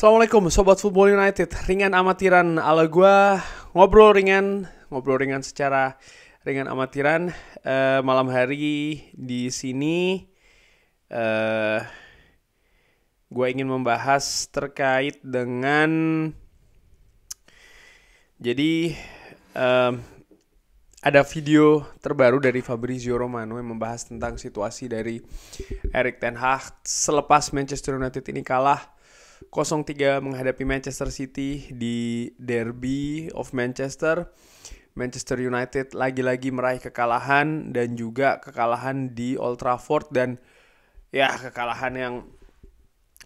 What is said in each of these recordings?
Assalamualaikum Sobat Football United Ringan amatiran ala gue Ngobrol ringan Ngobrol ringan secara ringan amatiran uh, Malam hari di sini uh, eh, Gue ingin membahas terkait dengan Jadi um, ada video terbaru dari Fabrizio Romano yang membahas tentang situasi dari Erik Ten Hag selepas Manchester United ini kalah 0-3 menghadapi Manchester City di Derby of Manchester. Manchester United lagi-lagi meraih kekalahan dan juga kekalahan di Old Trafford dan ya kekalahan yang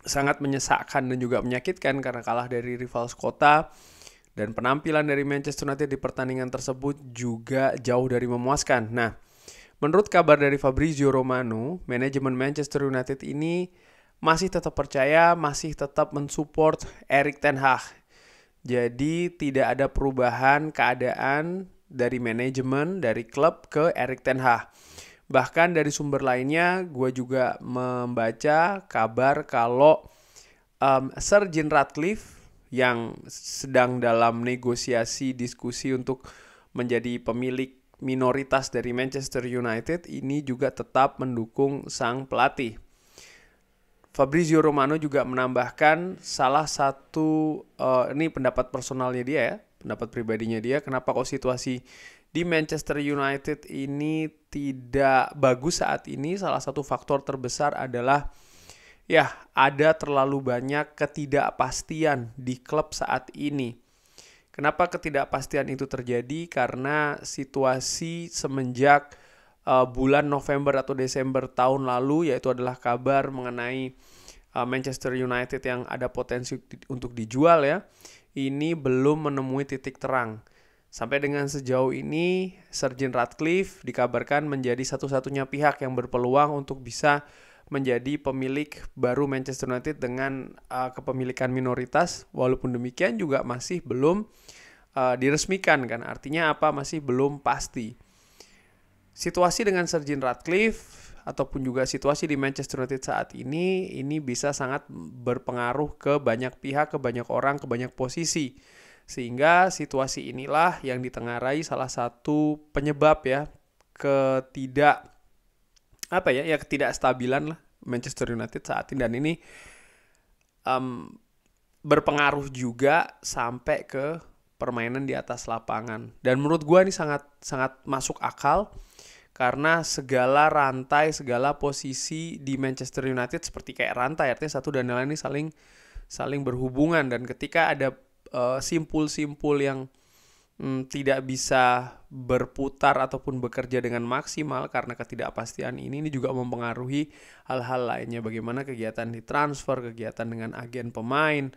sangat menyesakkan dan juga menyakitkan karena kalah dari rival kota dan penampilan dari Manchester United di pertandingan tersebut juga jauh dari memuaskan. Nah, menurut kabar dari Fabrizio Romano, manajemen Manchester United ini masih tetap percaya, masih tetap mensupport Erik Ten Hag. Jadi tidak ada perubahan keadaan dari manajemen, dari klub ke Erik Ten Hag. Bahkan dari sumber lainnya, gue juga membaca kabar kalau um, Sir Jim Ratcliffe yang sedang dalam negosiasi diskusi untuk menjadi pemilik minoritas dari Manchester United ini juga tetap mendukung sang pelatih. Fabrizio Romano juga menambahkan salah satu uh, ini pendapat personalnya dia ya, pendapat pribadinya dia kenapa kok situasi di Manchester United ini tidak bagus saat ini salah satu faktor terbesar adalah ya ada terlalu banyak ketidakpastian di klub saat ini. Kenapa ketidakpastian itu terjadi? Karena situasi semenjak uh, bulan November atau Desember tahun lalu yaitu adalah kabar mengenai uh, Manchester United yang ada potensi untuk dijual ya. Ini belum menemui titik terang. Sampai dengan sejauh ini, Sergin Ratcliffe dikabarkan menjadi satu-satunya pihak yang berpeluang untuk bisa menjadi pemilik baru Manchester United dengan uh, kepemilikan minoritas. Walaupun demikian juga masih belum uh, diresmikan kan. Artinya apa? Masih belum pasti situasi dengan Sergin Radcliffe ataupun juga situasi di Manchester United saat ini ini bisa sangat berpengaruh ke banyak pihak, ke banyak orang, ke banyak posisi. Sehingga situasi inilah yang ditengarai salah satu penyebab ya ketidak apa ya ya ketidakstabilan lah Manchester United saat ini dan ini um, berpengaruh juga sampai ke permainan di atas lapangan. Dan menurut gue ini sangat sangat masuk akal karena segala rantai, segala posisi di Manchester United seperti kayak rantai, artinya satu dan lain ini saling saling berhubungan dan ketika ada simpul eh, simpul-simpul yang mm, tidak bisa berputar ataupun bekerja dengan maksimal karena ketidakpastian ini ini juga mempengaruhi hal-hal lainnya bagaimana kegiatan di transfer, kegiatan dengan agen pemain,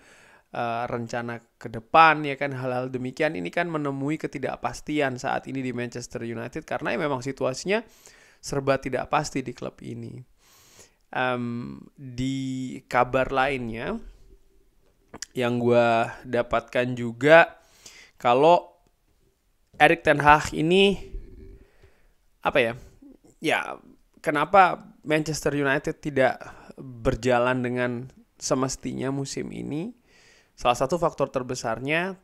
Eh, rencana ke depan ya kan hal-hal demikian ini kan menemui ketidakpastian saat ini di Manchester United karena ya memang situasinya serba tidak pasti di klub ini. Um, di kabar lainnya yang gue dapatkan juga kalau Erik Ten Hag ini apa ya? Ya kenapa Manchester United tidak berjalan dengan semestinya musim ini? Salah satu faktor terbesarnya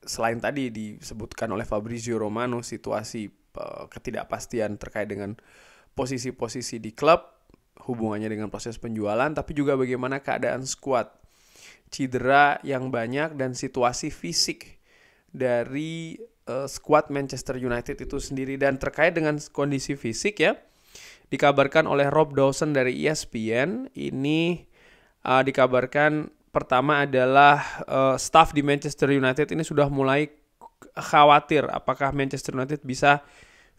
selain tadi disebutkan oleh Fabrizio Romano situasi eh, ketidakpastian terkait dengan posisi-posisi di klub, hubungannya dengan proses penjualan, tapi juga bagaimana keadaan skuad. Cedera yang banyak dan situasi fisik dari uh, eh, skuad Manchester United itu sendiri dan terkait dengan kondisi fisik ya. Dikabarkan oleh Rob Dawson dari ESPN, ini uh, dikabarkan pertama adalah uh, staff di Manchester United ini sudah mulai khawatir apakah Manchester United bisa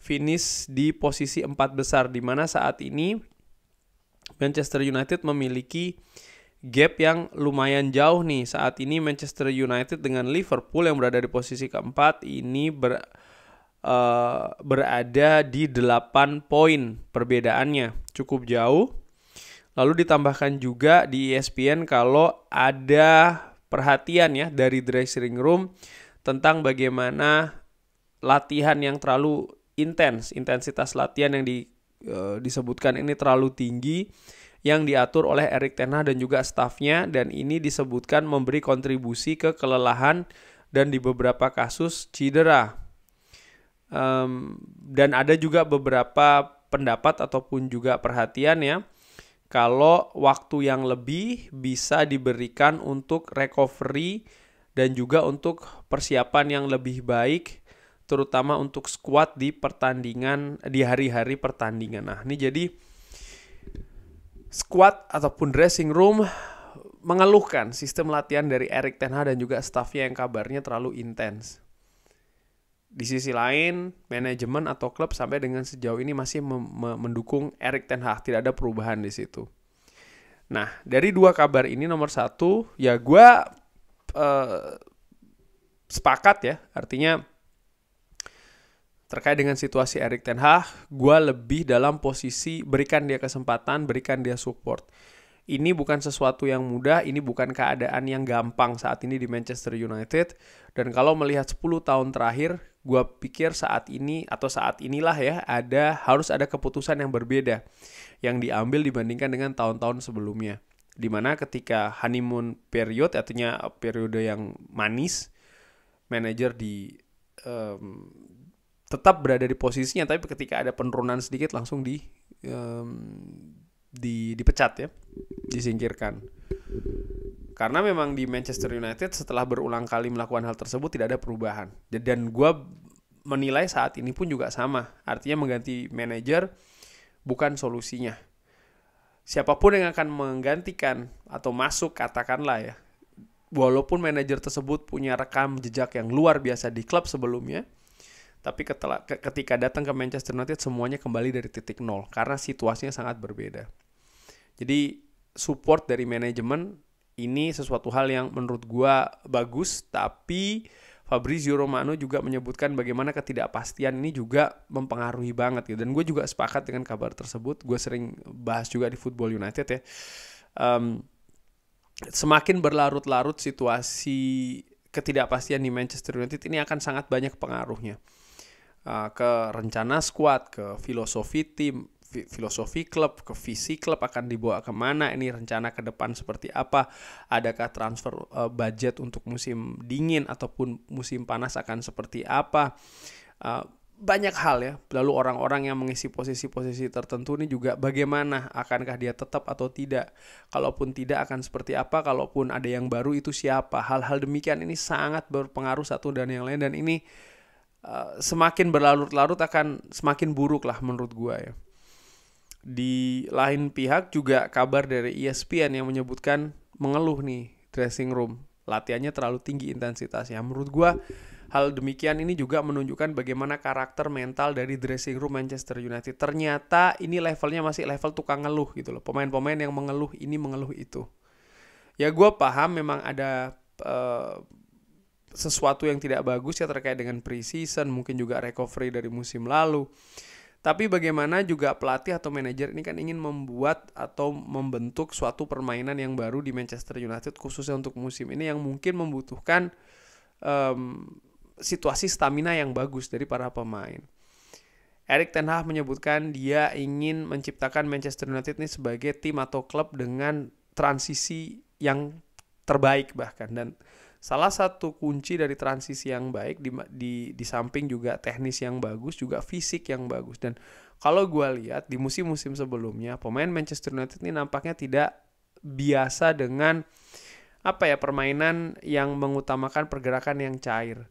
finish di posisi empat besar di mana saat ini Manchester United memiliki gap yang lumayan jauh nih. Saat ini Manchester United dengan Liverpool yang berada di posisi keempat ini ber, uh, berada di 8 poin perbedaannya. Cukup jauh. Lalu ditambahkan juga di ESPN kalau ada perhatian ya dari dressing room tentang bagaimana latihan yang terlalu intens, intensitas latihan yang di, e, disebutkan ini terlalu tinggi yang diatur oleh Erik Ten Hag dan juga stafnya dan ini disebutkan memberi kontribusi ke kelelahan dan di beberapa kasus cedera. Um, dan ada juga beberapa pendapat ataupun juga perhatian ya kalau waktu yang lebih bisa diberikan untuk recovery dan juga untuk persiapan yang lebih baik terutama untuk squad di pertandingan di hari-hari pertandingan. Nah, ini jadi squad ataupun dressing room mengeluhkan sistem latihan dari Erik Ten Hag dan juga stafnya yang kabarnya terlalu intens. Di sisi lain, manajemen atau klub sampai dengan sejauh ini masih mendukung Erik Ten Hag, tidak ada perubahan di situ. Nah, dari dua kabar ini nomor satu, ya gue uh, sepakat ya, artinya terkait dengan situasi Erik Ten Hag, gue lebih dalam posisi berikan dia kesempatan, berikan dia support. Ini bukan sesuatu yang mudah, ini bukan keadaan yang gampang saat ini di Manchester United. Dan kalau melihat 10 tahun terakhir, gue pikir saat ini atau saat inilah ya ada harus ada keputusan yang berbeda yang diambil dibandingkan dengan tahun-tahun sebelumnya dimana ketika honeymoon period artinya periode yang manis manajer di um, tetap berada di posisinya tapi ketika ada penurunan sedikit langsung di um, di dipecat ya disingkirkan karena memang di Manchester United setelah berulang kali melakukan hal tersebut tidak ada perubahan. Dan gue menilai saat ini pun juga sama. Artinya mengganti manajer bukan solusinya. Siapapun yang akan menggantikan atau masuk katakanlah ya. Walaupun manajer tersebut punya rekam jejak yang luar biasa di klub sebelumnya, tapi ketika datang ke Manchester United semuanya kembali dari titik nol karena situasinya sangat berbeda. Jadi support dari manajemen ini sesuatu hal yang menurut gua bagus, tapi Fabrizio Romano juga menyebutkan bagaimana ketidakpastian ini juga mempengaruhi banget gitu. Dan gue juga sepakat dengan kabar tersebut. Gue sering bahas juga di Football United ya. Um, semakin berlarut-larut situasi ketidakpastian di Manchester United ini akan sangat banyak pengaruhnya uh, ke rencana squad, ke filosofi tim, filosofi klub, ke visi klub akan dibawa kemana, ini rencana ke depan seperti apa, adakah transfer uh, budget untuk musim dingin ataupun musim panas akan seperti apa. Uh, banyak hal ya. Lalu orang-orang yang mengisi posisi-posisi tertentu ini juga bagaimana akankah dia tetap atau tidak. Kalaupun tidak akan seperti apa, kalaupun ada yang baru itu siapa. Hal-hal demikian ini sangat berpengaruh satu dan yang lain dan ini uh, semakin berlarut-larut akan semakin buruk lah menurut gua ya. Di lain pihak juga kabar dari ESPN yang menyebutkan mengeluh nih dressing room. Latihannya terlalu tinggi intensitasnya. Menurut gua hal demikian ini juga menunjukkan bagaimana karakter mental dari dressing room Manchester United. Ternyata ini levelnya masih level tukang ngeluh gitu loh. Pemain-pemain yang mengeluh ini mengeluh itu. Ya gua paham memang ada uh, sesuatu yang tidak bagus ya terkait dengan pre-season, mungkin juga recovery dari musim lalu. Tapi bagaimana juga pelatih atau manajer ini kan ingin membuat atau membentuk suatu permainan yang baru di Manchester United khususnya untuk musim ini yang mungkin membutuhkan um, situasi stamina yang bagus dari para pemain. Erik Ten Hag menyebutkan dia ingin menciptakan Manchester United ini sebagai tim atau klub dengan transisi yang terbaik bahkan dan salah satu kunci dari transisi yang baik di, di di samping juga teknis yang bagus juga fisik yang bagus dan kalau gue lihat di musim-musim sebelumnya pemain Manchester United ini nampaknya tidak biasa dengan apa ya permainan yang mengutamakan pergerakan yang cair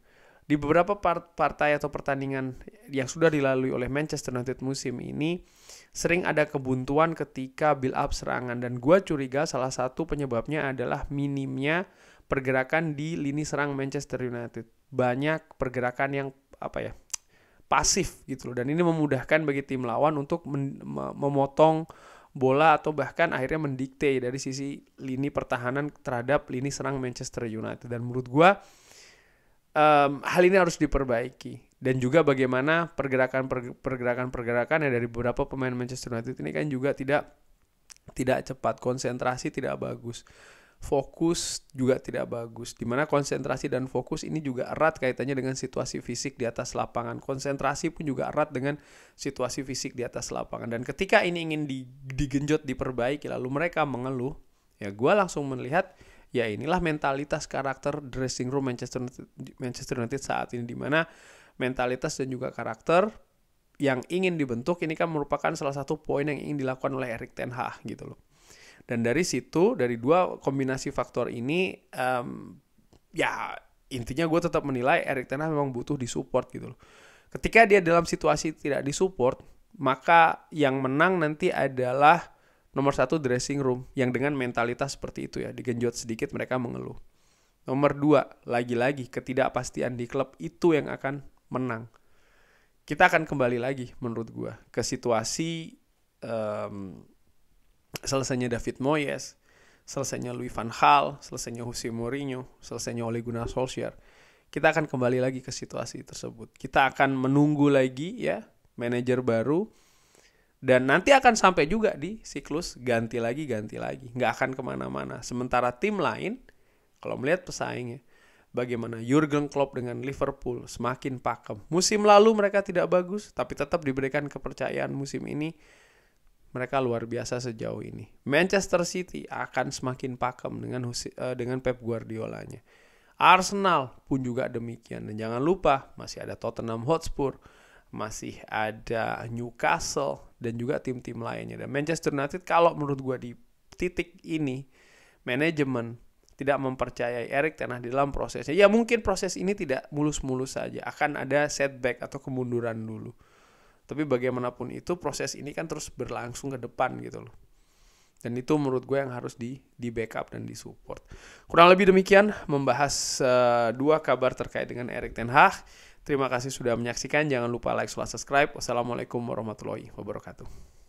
di beberapa part partai atau pertandingan yang sudah dilalui oleh Manchester United musim ini sering ada kebuntuan ketika build up serangan dan gue curiga salah satu penyebabnya adalah minimnya pergerakan di lini serang Manchester United. Banyak pergerakan yang apa ya? pasif gitu loh dan ini memudahkan bagi tim lawan untuk memotong bola atau bahkan akhirnya mendikte dari sisi lini pertahanan terhadap lini serang Manchester United dan menurut gua um, hal ini harus diperbaiki dan juga bagaimana pergerakan pergerakan pergerakan ya dari beberapa pemain Manchester United ini kan juga tidak tidak cepat konsentrasi tidak bagus fokus juga tidak bagus. Dimana konsentrasi dan fokus ini juga erat kaitannya dengan situasi fisik di atas lapangan. Konsentrasi pun juga erat dengan situasi fisik di atas lapangan. Dan ketika ini ingin digenjot, diperbaiki, lalu mereka mengeluh, ya gue langsung melihat ya inilah mentalitas karakter dressing room Manchester United, Manchester United saat ini. Dimana mentalitas dan juga karakter yang ingin dibentuk ini kan merupakan salah satu poin yang ingin dilakukan oleh Erik Ten Hag gitu loh dan dari situ, dari dua kombinasi faktor ini, um, ya intinya gue tetap menilai Erik Ten Hag memang butuh disupport gitu loh. Ketika dia dalam situasi tidak disupport, maka yang menang nanti adalah nomor satu dressing room yang dengan mentalitas seperti itu ya digenjot sedikit mereka mengeluh. Nomor dua, lagi-lagi ketidakpastian di klub itu yang akan menang. Kita akan kembali lagi menurut gue ke situasi um, selesainya David Moyes, selesainya Louis van Gaal, selesainya Jose Mourinho, selesainya Ole Gunnar Solskjaer, kita akan kembali lagi ke situasi tersebut. Kita akan menunggu lagi ya manajer baru dan nanti akan sampai juga di siklus ganti lagi ganti lagi, nggak akan kemana-mana. Sementara tim lain, kalau melihat pesaingnya, bagaimana Jurgen Klopp dengan Liverpool semakin pakem. Musim lalu mereka tidak bagus, tapi tetap diberikan kepercayaan musim ini mereka luar biasa sejauh ini. Manchester City akan semakin pakem dengan eh, dengan Pep nya Arsenal pun juga demikian dan jangan lupa masih ada Tottenham Hotspur, masih ada Newcastle dan juga tim-tim lainnya. Dan Manchester United kalau menurut gue di titik ini manajemen tidak mempercayai Erik Ten Hag dalam prosesnya. Ya mungkin proses ini tidak mulus-mulus saja, akan ada setback atau kemunduran dulu. Tapi bagaimanapun itu proses ini kan terus berlangsung ke depan gitu loh. Dan itu menurut gue yang harus di di backup dan di support. Kurang lebih demikian membahas uh, dua kabar terkait dengan Erik Ten Hag. Terima kasih sudah menyaksikan. Jangan lupa like, subscribe. Wassalamualaikum warahmatullahi wabarakatuh.